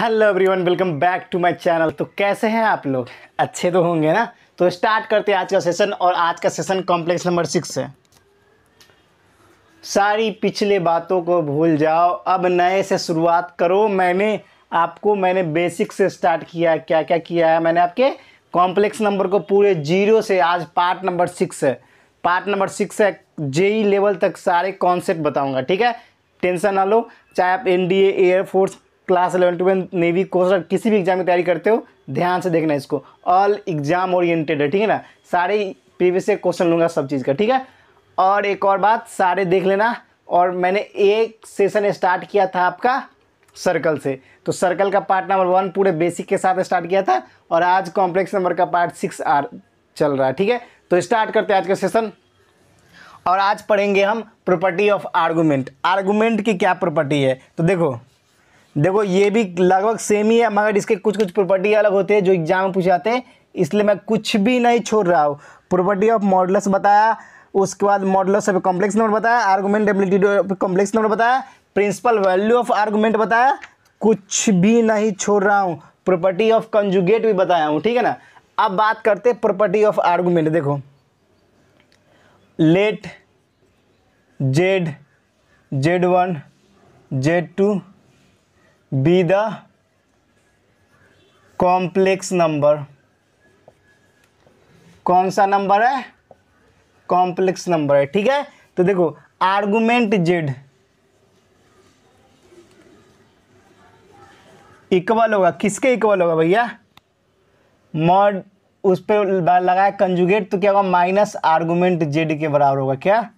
hello everyone welcome back to my channel तो कैसे हैं आप लोग अच्छे तो होंगे ना तो स्टार्ट करते हैं आज का सेशन और आज का सेशन कॉम्प्लेक्स नंबर सिक्स है सारी पिछले बातों को भूल जाओ अब नए से शुरुआत करो मैंने आपको मैंने बेसिक से स्टार्ट किया क्या क्या किया है मैंने आपके कॉम्प्लेक्स नंबर को पूरे जीरो से आज पार्ट नंबर सिक्स है पार्ट नंबर सिक्स है जेई लेवल e तक सारे कॉन्सेप्ट बताऊंगा ठीक है टेंशन ना लो चाहे आप NDA air force class eleven twelve navy course किसी भी एग्जाम की तैयारी करते हो ध्यान से देखना इसको ऑल एग्जाम ओरिएंटेड है ठीक है ना सारे प्रीवियस क्वेश्चन लूँगा सब चीज़ का ठीक है और एक और बात सारे देख लेना और मैंने एक सेशन स्टार्ट किया था आपका सर्कल से तो सर्कल का पार्ट नंबर वन पूरे बेसिक के साथ स्टार्ट किया था और आज कॉम्प्लेक्स नंबर का पार्ट सिक्स आर चल रहा है ठीक है तो स्टार्ट करते हैं आज का सेशन और आज पढ़ेंगे हम प्रॉपर्टी ऑफ आर्गूमेंट आर्गूमेंट की क्या प्रॉपर्टी है तो देखो देखो ये भी लगभग सेम ही है मगर इसके कुछ कुछ प्रॉपर्टी अलग होते हैं जो एग्जाम में पूछे जाते हैं इसलिए मैं कुछ भी नहीं छोड़ रहा हूँ प्रॉपर्टी ऑफ मॉडल्स बताया उसके बाद मॉडल्स ऑफ कॉम्प्लेक्स नंबर बताया argument ability of complex number बताया प्रिंसिपल वैल्यू ऑफ आर्गूमेंट बताया कुछ भी नहीं छोड़ रहा हूँ प्रॉपर्टी ऑफ कंजुगेट भी बताया हूँ ठीक है ना अब बात करते हैं प्रॉपर्टी ऑफ आर्गूमेंट देखो let Z Z one Z two be the complex number कौन सा नंबर है कॉम्प्लेक्स नंबर है ठीक है तो देखो आर्गुमेंट जेड इक्वल होगा किसके इक्वल होगा भैया मॉड उस पर लगाया कंजुगेट तो क्या होगा माइनस आर्गुमेंट जेड के बराबर होगा क्या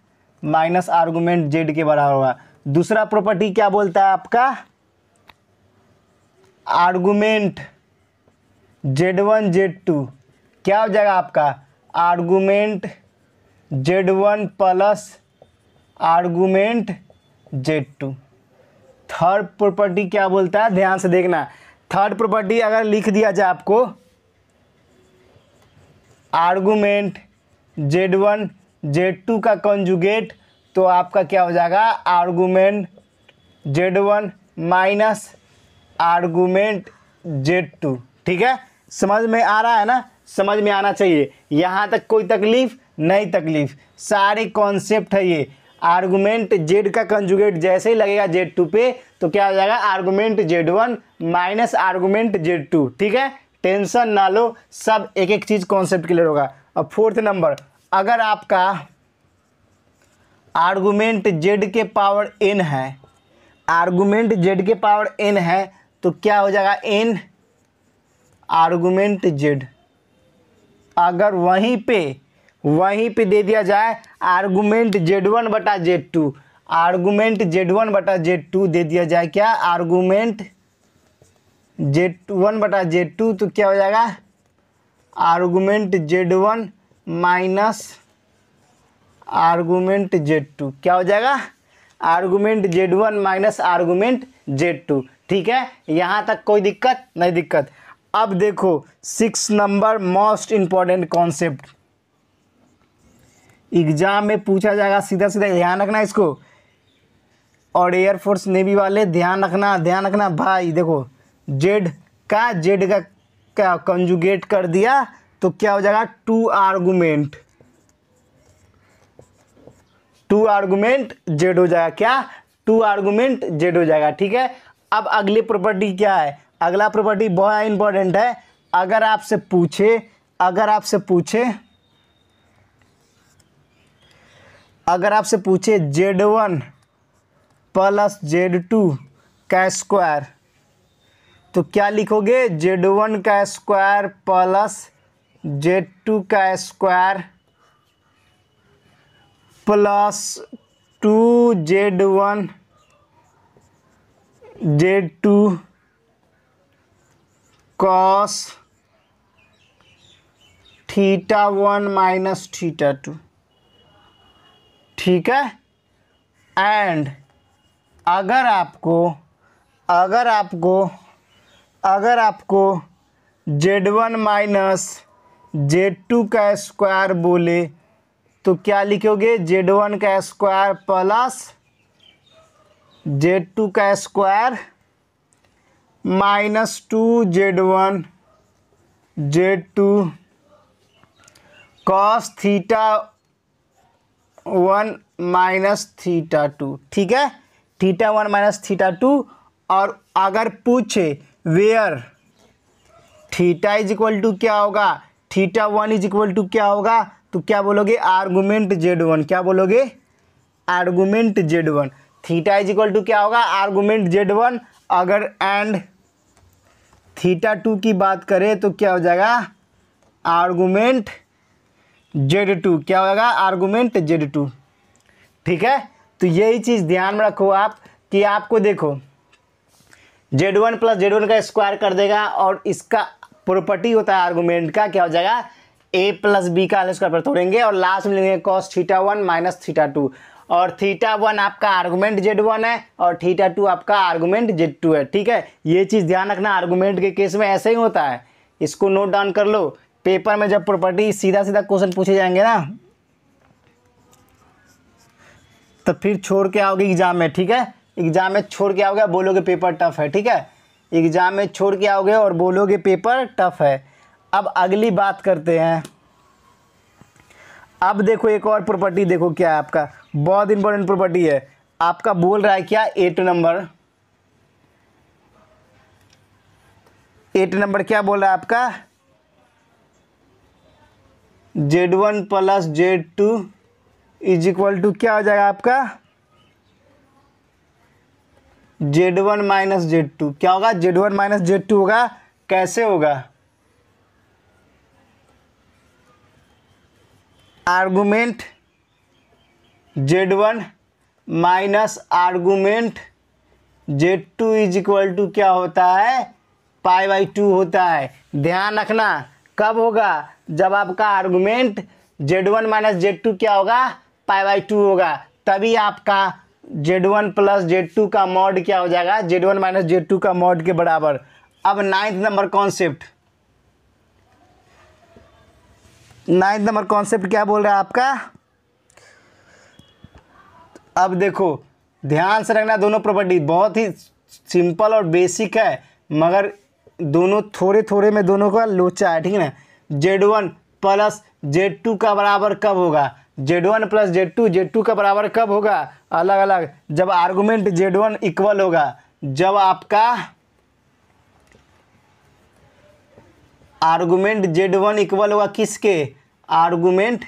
माइनस आर्गुमेंट जेड के बराबर होगा दूसरा प्रॉपर्टी क्या बोलता है आपका argument Z one Z two क्या हो जाएगा आपका argument Z one plus argument Z two third property क्या बोलता है ध्यान से देखना थर्ड प्रॉपर्टी अगर लिख दिया जाए आपको argument Z one Z two का कंजुगेट तो आपका क्या हो जाएगा argument Z one minus argument Z two ठीक है समझ में आ रहा है ना समझ में आना चाहिए यहाँ तक कोई तकलीफ नहीं तकलीफ सारे कॉन्सेप्ट है ये आर्गूमेंट जेड का कंजुगेट जैसे ही लगेगा जेड टू पे तो क्या हो जाएगा argument Z one minus argument Z two ठीक है टेंशन ना लो सब एक एक चीज़ कॉन्सेप्ट क्लियर होगा अब फोर्थ नंबर अगर आपका आर्गूमेंट जेड के पावर एन है आर्गूमेंट जेड के पावर एन है तो क्या हो जाएगा एन आर्गूमेंट जेड अगर वहीं पे वहीं पे दे दिया जाए आर्गूमेंट जेड वन बटा Z two argument Z one बटा जेड टू दे दिया जाए क्या आर्गूमेंट जेड वन बटा जेड टू तो क्या हो जाएगा argument Z one minus argument Z two क्या हो जाएगा argument Z one minus argument Z two ठीक है यहाँ तक कोई दिक्कत नहीं दिक्कत अब देखो six number most important concept exam में पूछा जाएगा सीधा सीधा ध्यान रखना इसको और एयरफोर्स नेवी वाले ध्यान रखना ध्यान रखना भाई देखो जेड का जेड का क्या कंजुगेट कर दिया तो क्या हो जाएगा two argument two argument Z हो जाएगा क्या टू आर्गुमेंट जेड हो जाएगा ठीक है अब अगली प्रॉपर्टी क्या है अगला प्रॉपर्टी बहुत इंपॉर्टेंट है अगर आपसे पूछे अगर आपसे पूछे अगर आपसे पूछे Z one plus Z two का स्क्वायर तो क्या लिखोगे जेड वन का स्क्वायर प्लस जेड टू का square plus two Z one Z two cos theta one minus theta two ठीक है एंड अगर आपको अगर आपको अगर आपको Z one minus Z two का स्क्वायर बोले तो क्या लिखोगे जेड वन का स्क्वायर प्लस जेड टू का square minus two Z one Z two cos theta one minus theta two ठीक है theta one minus theta two और अगर पूछे where theta is equal to क्या होगा theta one is equal to क्या होगा तो क्या बोलोगे आर्गूमेंट जेड वन क्या बोलोगे argument Z one theta is equal to क्या होगा आर्गूमेंट जेड वन अगर एंड थीटा टू की बात करें तो क्या हो जाएगा आर्गूमेंट जेड टू क्या होगा आर्गूमेंट जेड टू ठीक है तो यही चीज़ ध्यान में रखो आप कि आपको देखो Z one plus Z one का स्क्वायर कर देगा और इसका प्रॉपर्टी होता है आर्गूमेंट का क्या हो जाएगा ए प्लस बी का स्क्वायर पर तोड़ेंगे और लास्ट में लेंगे cos theta one minus theta two और थीटा वन आपका आर्गूमेंट जेड वन है और थीटा टू आपका आर्गूमेंट जेड टू है ठीक है ये चीज़ ध्यान रखना आर्गूमेंट के केस में ऐसे ही होता है इसको नोट डाउन कर लो पेपर में जब प्रॉपर्टी सीधा सीधा क्वेश्चन पूछे जाएंगे ना तो फिर छोड़ के आओगे एग्ज़ाम में ठीक है एग्ज़ाम में छोड़ के आओगे बोलोगे पेपर टफ है ठीक है एग्ज़ाम में छोड़ के आओगे और बोलोगे पेपर टफ है अब अगली बात करते हैं अब देखो एक और प्रॉपर्टी देखो क्या है आपका बहुत इंपॉर्टेंट प्रॉपर्टी है आपका बोल रहा है क्या एट नंबर एट नंबर क्या बोल रहा है आपका Z one plus Z two is equal to क्या हो जाएगा आपका Z one minus Z two क्या होगा Z one minus Z two होगा कैसे होगा argument Z one minus argument Z two is equal to क्या होता है पाई बाई टू होता है ध्यान रखना कब होगा जब आपका argument Z one minus Z two क्या होगा पाई बाई टू होगा तभी आपका Z one plus Z two का मॉड क्या हो जाएगा Z one minus Z two का मॉड के बराबर अब ninth number concept ninth number concept क्या बोल रहा है आपका अब देखो ध्यान से रखना दोनों प्रॉपर्टी बहुत ही सिंपल और बेसिक है मगर दोनों थोड़े थोड़े में दोनों का लोचा है ठीक है ना Z one plus Z two का बराबर कब होगा Z one plus Z two Z two का बराबर कब होगा अलग अलग जब आर्गूमेंट जेड वन इक्वल होगा जब आपका आर्गूमेंट जेड वन इक्वल होगा किसके आर्गूमेंट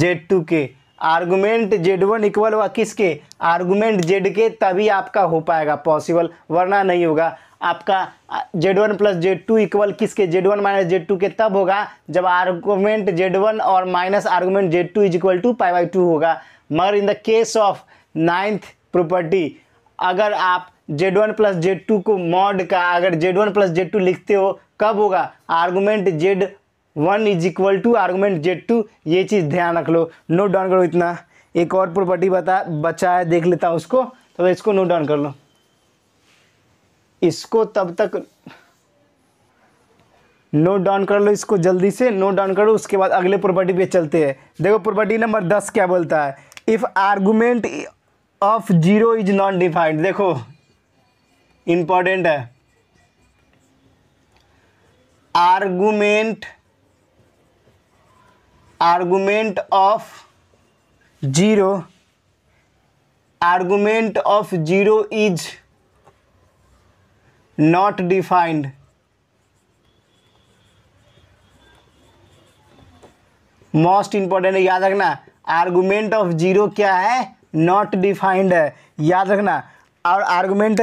जेड टू के आर्गुमेंट जेड वन इक्वल हुआ किसके आर्गुमेंट जेड के तभी आपका हो पाएगा पॉसिबल वरना नहीं होगा आपका Z one plus Z two equal किसके Z one minus Z two के तब होगा जब आर्गुमेंट जेड वन और minus argument Z two is equal to pi by two होगा मगर in the case of ninth property अगर आप Z one plus Z two को मॉड का अगर Z one plus Z two लिखते हो कब होगा argument Z one is equal to argument Z to ये चीज़ ध्यान रख लो नोट डाउन करो इतना एक और प्रॉपर्टी बता बचा है देख लेता हूँ उसको तो इसको नोट डाउन कर लो इसको तब तक नोट डाउन कर लो इसको जल्दी से नोट डाउन करो उसके बाद अगले प्रॉपर्टी पे चलते हैं देखो प्रॉपर्टी नंबर दस क्या बोलता है if argument of zero is non defined देखो इम्पॉर्टेंट है argument argument of zero argument of zero is not defined most important याद रखना आर्गुमेंट ऑफ जीरो क्या है नॉट डिफाइंड है याद रखना और argument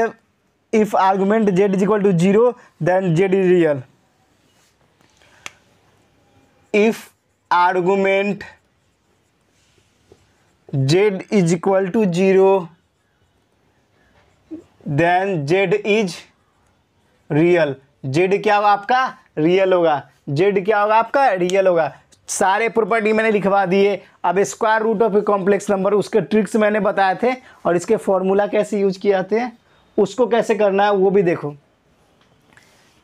if argument Z is equal to zero then Z is real if argument Z is equal to zero then Z is real Z क्या होगा आपका रियल होगा जेड क्या होगा आपका रियल होगा सारे प्रॉपर्टी मैंने लिखवा दिए अब square root of a complex number उसके ट्रिक्स मैंने बताए थे और इसके फॉर्मूला कैसे यूज किया थे उसको कैसे करना है वो भी देखो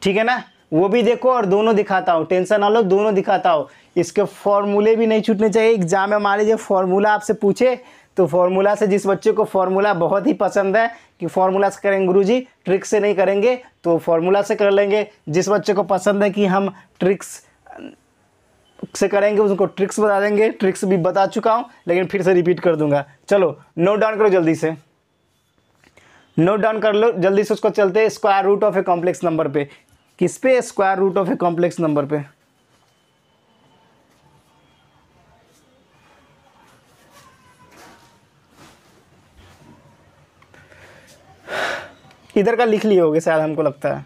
ठीक है ना वो भी देखो और दोनों दिखाता हूँ टेंशन ना लो दोनों दिखाता हूँ इसके फॉर्मूले भी नहीं छूटने चाहिए एग्जाम में मान लीजिए फॉर्मूला आपसे पूछे तो फॉर्मूला से जिस बच्चे को फॉर्मूला बहुत ही पसंद है कि फॉर्मूला से करेंगे गुरु जी ट्रिक से नहीं करेंगे तो फॉर्मूला से कर लेंगे जिस बच्चे को पसंद है कि हम ट्रिक्स से करेंगे उसको ट्रिक्स बता देंगे ट्रिक्स भी बता चुका हूँ लेकिन फिर से रिपीट कर दूंगा चलो नोट डाउन करो जल्दी से नोट डाउन कर लो जल्दी से उसको चलते square root of a complex number पे किस पे square root of a complex number पे इधर का लिख लिए होगे शायद हमको लगता है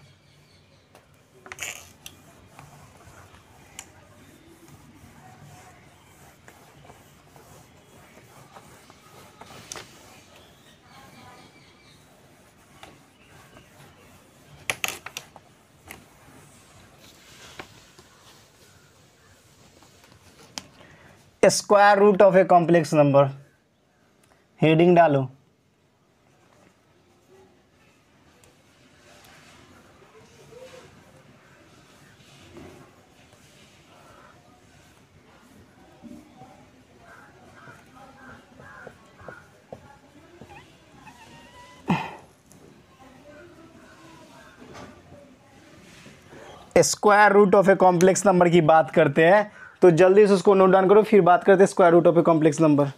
square root of a complex number heading डालो square root of a complex number की बात करते हैं तो जल्दी से उसको नोट डाउन करो फिर बात करते हैं square root of a complex number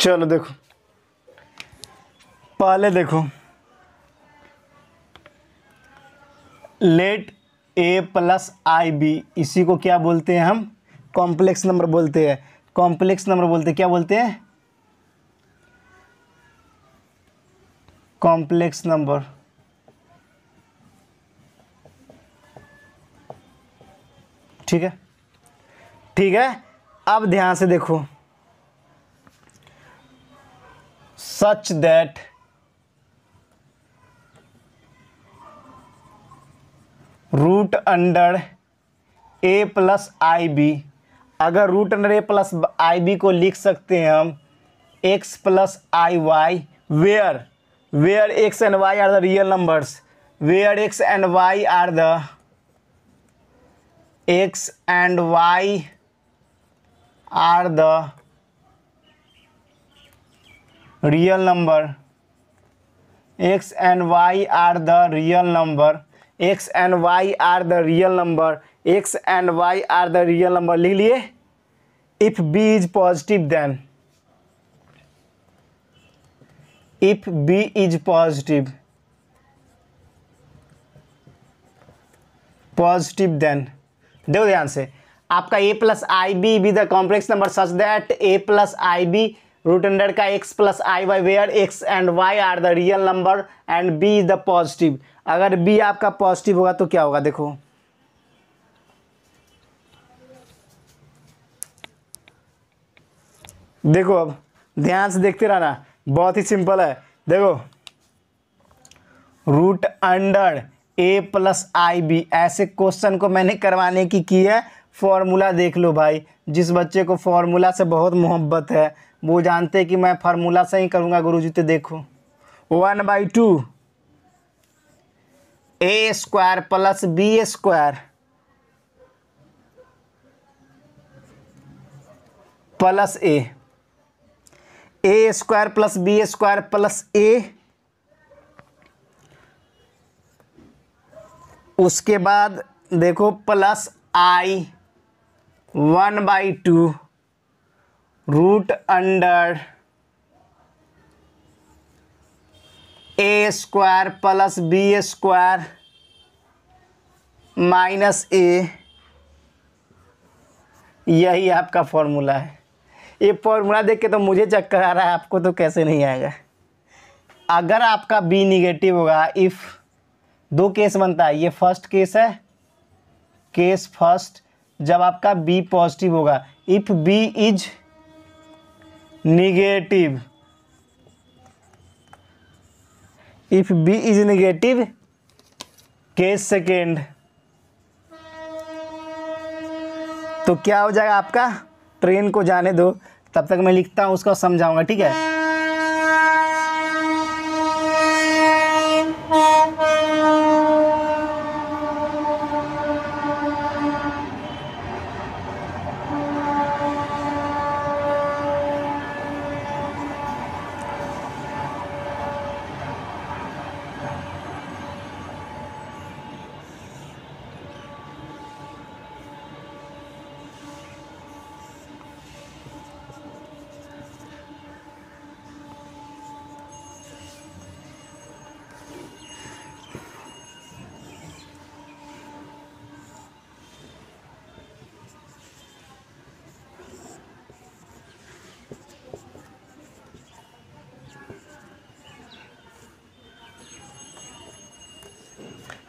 चलो देखो पहले देखो let A plus I B इसी को क्या बोलते हैं हम कॉम्प्लेक्स नंबर बोलते हैं कॉम्प्लेक्स नंबर बोलते हैं क्या बोलते हैं कॉम्प्लेक्स नंबर ठीक है ठीक है अब ध्यान से देखो such that root under A plus I B अगर root under A plus I B को लिख सकते हैं हम X plus I Y where where X and Y are the real numbers where X and Y are the X and Y are the real number X and Y are the real number X and Y are the real number X and Y are the real number लिख लिए if B is positive then if B is positive positive then देखो ध्यान से आपका A plus I B B the complex number such that A plus I B root under का X plus I Y where X and Y are the real number and B is the positive अगर B आपका positive होगा तो क्या होगा देखो देखो अब ध्यान से देखते रहना बहुत ही सिंपल है देखो root under A plus I B ऐसे क्वेश्चन को मैंने करवाने की की है फॉर्मूला देख लो भाई जिस बच्चे को फॉर्मूला से बहुत मोहब्बत है वो जानते कि मैं फार्मूला से ही करूँगा गुरु जी तो देखो one by two A square plus B square plus A A square plus B square plus A उसके बाद देखो plus I one by two root under A square plus B square minus A यही आपका formula है ये formula देख के तो मुझे चक्कर आ रहा है आपको तो कैसे नहीं आएगा अगर आपका बी निगेटिव होगा इफ़ दो केस बनता है ये फर्स्ट केस है केस फर्स्ट जब आपका बी पॉजिटिव होगा if B is negative if b is negative case second तो क्या हो जाएगा आपका ट्रेन को जाने दो तब तक मैं लिखता हूं उसका समझाऊंगा ठीक है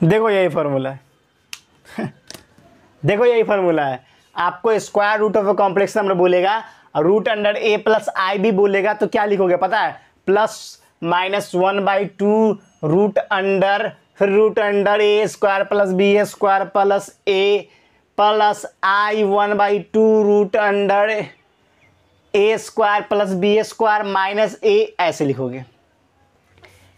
देखो यही फार्मूला है देखो यही फार्मूला है आपको square root of a complex number बोलेगा root under A plus I भी बोलेगा तो क्या लिखोगे पता है plus minus one by two root under फिर root under A square plus B A square plus A plus I one by two root under A square plus B A square minus A ऐसे लिखोगे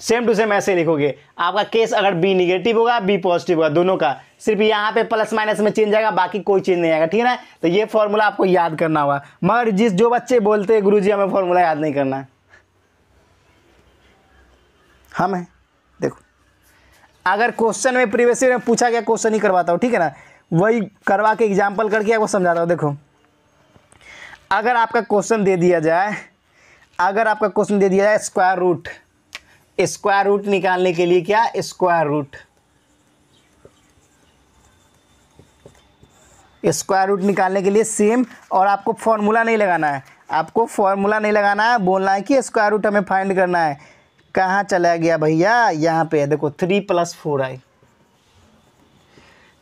same to same ऐसे लिखोगे आपका case अगर B negative होगा B positive होगा दोनों का सिर्फ यहाँ पे प्लस माइनस में चेंज आएगा बाकी कोई चेंज नहीं आएगा ठीक है ना तो ये फॉर्मूला आपको याद करना होगा मगर जिस जो बच्चे बोलते हैं गुरु जी हमें फॉर्मूला याद नहीं करना है हम हैं देखो अगर क्वेश्चन में प्रीवियस में पूछा गया क्वेश्चन ही करवाता हूँ ठीक है ना वही करवा के एग्जाम्पल करके आपको समझाता हूँ देखो अगर आपका क्वेश्चन दे दिया जाए अगर आपका क्वेश्चन दे दिया जाए स्क्वायर रूट स्क्वायर रूट निकालने के लिए क्या स्क्वायर रूट स्क्वायर रूट निकालने के लिए सेम और आपको फॉर्मूला नहीं लगाना है आपको फॉर्मूला नहीं लगाना है बोलना है कि स्क्वायर रूट हमें फाइंड करना है कहाँ चला गया भैया यहाँ पे देखो थ्री प्लस फोर आई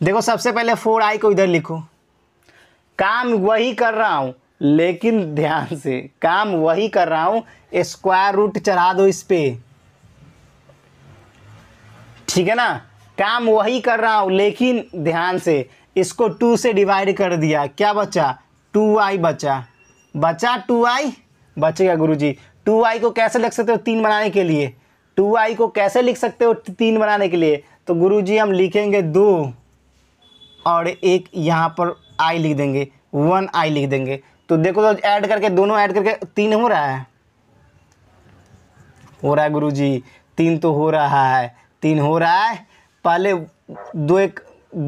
देखो सबसे पहले फोर आई को इधर लिखो काम वही कर रहा हूँ लेकिन ध्यान से काम वही कर रहा हूँ स्क्वायर रूट चढ़ा दो इस पर ठीक है ना काम वही कर रहा हूँ लेकिन ध्यान से इसको टू से डिवाइड कर दिया क्या बचा टू आई बचा बचा टू आई बचेगा गुरु जी टू आई को कैसे लिख सकते हो तीन बनाने के लिए टू आई को कैसे लिख सकते हो तीन बनाने के लिए तो गुरु जी हम लिखेंगे दो और एक यहाँ पर आई लिख देंगे वन आई लिख देंगे तो देखो तो ऐड करके दोनों ऐड करके तीन हो रहा है हो रहा है गुरु जी तीन तो हो रहा है तीन हो रहा है पहले दो एक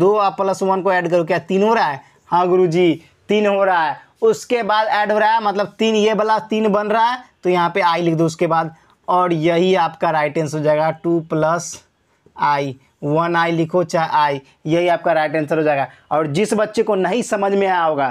दो आप प्लस वन को ऐड करो क्या तीन हो रहा है हाँ गुरु जी तीन हो रहा है उसके बाद ऐड हो रहा है मतलब तीन ये वाला तीन बन रहा है तो यहाँ पे आई लिख दो उसके बाद और यही आपका राइट आंसर हो जाएगा two plus I one I लिखो चाहे आई यही आपका राइट आंसर हो जाएगा और जिस बच्चे को नहीं समझ में आया होगा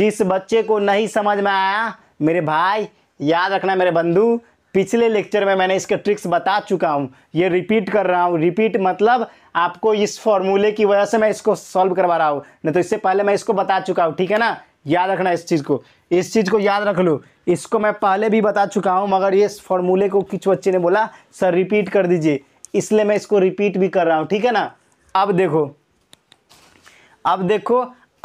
जिस बच्चे को नहीं समझ में आया मेरे भाई याद रखना मेरे बंधु पिछले लेक्चर में मैंने इसके ट्रिक्स बता चुका हूँ ये रिपीट कर रहा हूँ रिपीट मतलब आपको इस फॉर्मूले की वजह से मैं इसको सॉल्व करवा रहा हूँ नहीं तो इससे पहले मैं इसको बता चुका हूँ ठीक है ना याद रखना इस चीज़ को इस चीज़ को याद रख लो इसको मैं पहले भी बता चुका हूँ मगर ये फॉर्मूले को कुछ बच्चे ने बोला सर रिपीट कर दीजिए इसलिए मैं इसको रिपीट भी कर रहा हूँ ठीक है ना अब देखो अब देखो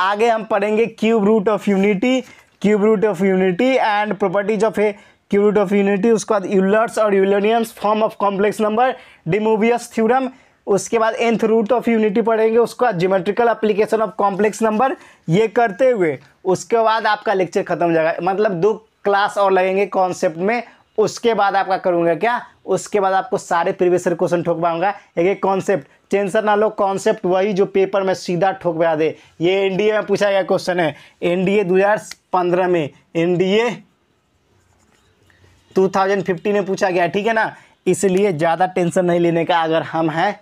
आगे हम पढ़ेंगे cube root of unity cube root of unity and properties of a cube root of unity उसके बाद यूलर्स और Eulerian's form of complex number de Moivre's theorem उसके बाद एंथ रूट ऑफ यूनिटी पढ़ेंगे उसके बाद geometrical application of complex number ये करते हुए उसके बाद आपका लेक्चर खत्म हो जाएगा मतलब दो क्लास और लगेंगे कॉन्सेप्ट में उसके बाद आपका करूँगा क्या उसके बाद आपको सारे प्रीवियस क्वेश्चन ठोक पाऊंगा एक एक कॉन्सेप्ट टेंशन ना लो कॉन्सेप्ट वही जो पेपर में सीधा ठोक बया दे ये एनडीए में पूछा गया क्वेश्चन है एनडीए 2015 में एनडीए 2050 में पूछा गया ठीक है ना इसलिए ज़्यादा टेंशन नहीं लेने का अगर हम हैं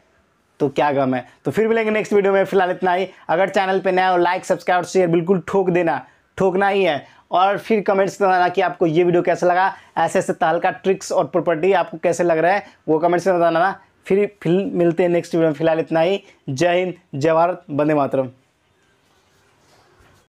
तो क्या गम है तो फिर मिलेंगे नेक्स्ट वीडियो में फिलहाल इतना ही अगर चैनल पर नया हो लाइक सब्सक्राइब और शेयर बिल्कुल ठोक देना ठोकना ही है और फिर कमेंट्स बताना कि आपको ये वीडियो कैसा लगा ऐसे ऐसे तहलका का ट्रिक्स और प्रॉपर्टी आपको कैसे लग रहा है वो कमेंट्स में बताना ना फिर फिर मिलते हैं नेक्स्ट वीडियो में फिलहाल इतना ही जय हिंद जय भारत बंदे मातरम